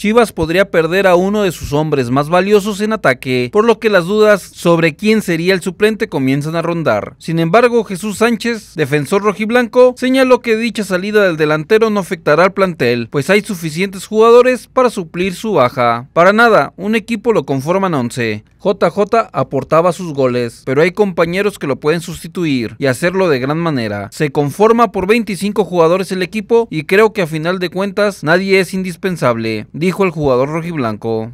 Chivas podría perder a uno de sus hombres más valiosos en ataque, por lo que las dudas sobre quién sería el suplente comienzan a rondar. Sin embargo, Jesús Sánchez, defensor rojiblanco, señaló que dicha salida del delantero no afectará al plantel, pues hay suficientes jugadores para suplir su baja. Para nada, un equipo lo conforman 11. JJ aportaba sus goles, pero hay compañeros que lo pueden sustituir y hacerlo de gran manera. Se conforma por 25 jugadores el equipo y creo que a final de cuentas nadie es indispensable dijo el jugador rojiblanco